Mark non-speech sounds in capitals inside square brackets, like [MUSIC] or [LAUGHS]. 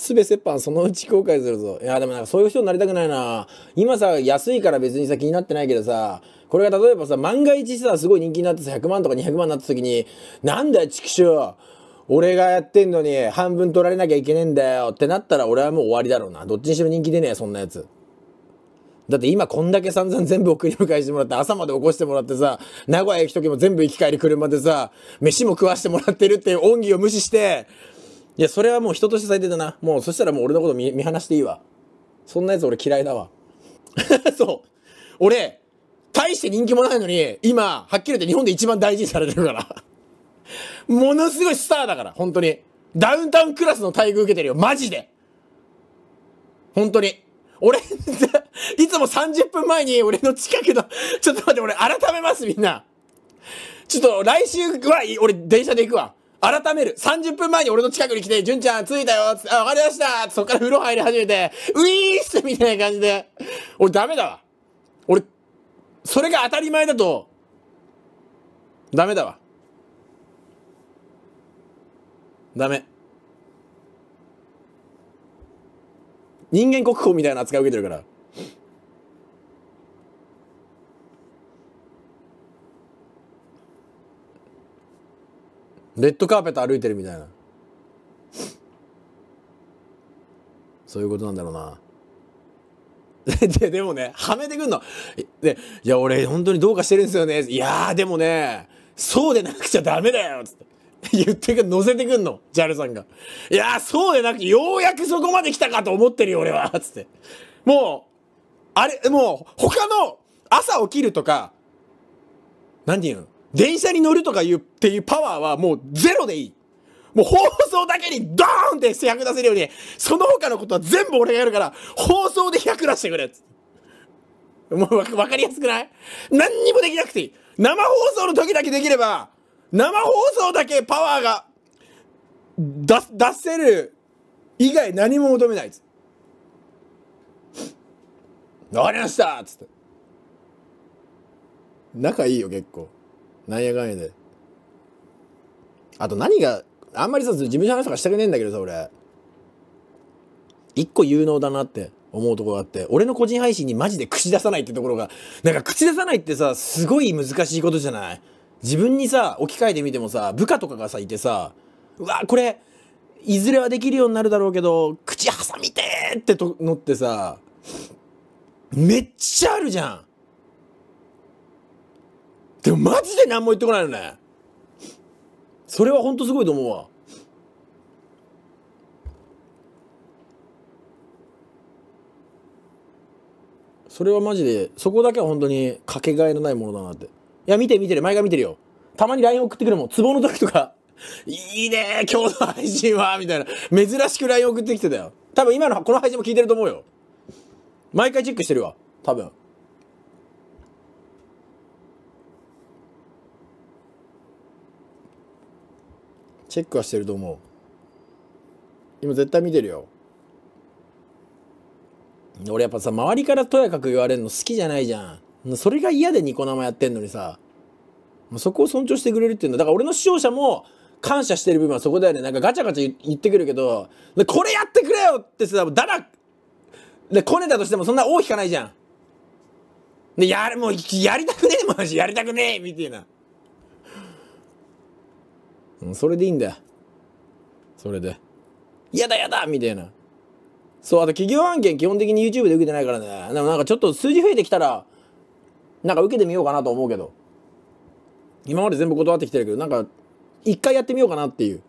すべ折半そのうち後悔するぞ。いや、でもなんかそういう人になりたくないな。今さ、安いから別にさ、気になってないけどさ、これが例えばさ、万が一さ、すごい人気になってさ、100万とか200万になった時に、なんだよ、畜生俺がやってんのに半分取られなきゃいけねえんだよってなったら俺はもう終わりだろうな。どっちにしろ人気出ねえ、そんなやつ。だって今こんだけ散々全部送り迎えしてもらって朝まで起こしてもらってさ、名古屋行く時も全部行き帰り車でさ、飯も食わしてもらってるっていう恩義を無視して、いや、それはもう人として最低だな。もう、そしたらもう俺のこと見見放していいわ。そんなやつ俺嫌いだわ。[LAUGHS] そう。俺、大して人気もないのに、今、はっきり言って日本で一番大事にされてるから。ものすごいスターだから、本当に。ダウンタウンクラスの待遇受けてるよ、マジで。本当に。俺 [LAUGHS] いつも30分前に俺の近くのちょっと待って、俺改めます、みんな。ちょっと来週は、俺電車で行くわ。改める。30分前に俺の近くに来て、純ちゃん着いたよつって、あ、わかりましたそっから風呂入り始めて、ウィーってみたいな感じで。俺ダメだわ。俺、それが当たり前だと、ダメだわ。ダメ。人間国宝みたいな扱いを受けてるから。レッドカーペット歩いてるみたいなそういうことなんだろうな [LAUGHS] ででもねはめてくんので「いや俺本当にどうかしてるんですよね」いやー、でもねそうでなくちゃダメだよ」つって。言ってく乗せてくんの JAL さんが「いやそうでなくようやくそこまで来たかと思ってるよ俺は」つってもうあれもう他の朝起きるとか何て言うの電車に乗るとかいうっていうパワーはもうゼロでいい。もう放送だけにドーンって100出せるように、その他のことは全部俺がやるから、放送で100出してくれっもうわかりやすくない何にもできなくていい。生放送の時だけできれば、生放送だけパワーが出せる以外何も求めないっつわかりましたっつって。仲いいよ結構。なんやかんやで。あと何が、あんまりさ、事務所の話とかしたくねえんだけどさ、俺。一個有能だなって思うとこがあって、俺の個人配信にマジで口出さないってところが、なんか口出さないってさ、すごい難しいことじゃない自分にさ、置き換えてみてもさ、部下とかがさ、いてさ、うわ、これ、いずれはできるようになるだろうけど、口挟みてーってとのってさ、めっちゃあるじゃんでもマジで何も言ってこないよねそれはほんとすごいと思うわそれはマジでそこだけは本当にかけがえのないものだなっていや見て見てる前が見てるよたまに LINE 送ってくるもんツボの時とか「[LAUGHS] いいね今日の配信は」みたいな珍しく LINE 送ってきてたよ多分今のこの配信も聞いてると思うよ毎回チェックしてるわ多分チェックはしてると思う。今絶対見てるよ。俺やっぱさ、周りからとやかく言われるの好きじゃないじゃん。それが嫌でニコ生やってんのにさ、もうそこを尊重してくれるっていうんだ。だから俺の視聴者も感謝してる部分はそこだよね。なんかガチャガチャ言ってくるけど、これやってくれよってさ、だら、で、こねたとしてもそんな大きかないじゃん。で、やる、もう、やりたくねえ、マジ、やりたくねえみたいな。うん、それでいいんだよ。それで。やだやだみたいな。そう、あと企業案件基本的に YouTube で受けてないからね。でもなんかちょっと数字増えてきたら、なんか受けてみようかなと思うけど。今まで全部断ってきてるけど、なんか、一回やってみようかなっていう。